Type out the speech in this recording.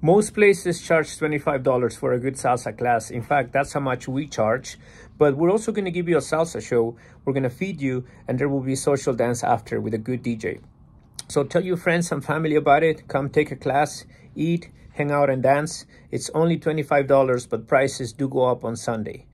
Most places charge $25 for a good salsa class. In fact, that's how much we charge. But we're also going to give you a salsa show. We're going to feed you, and there will be social dance after with a good DJ. So tell your friends and family about it. Come take a class, eat, hang out, and dance. It's only $25, but prices do go up on Sunday.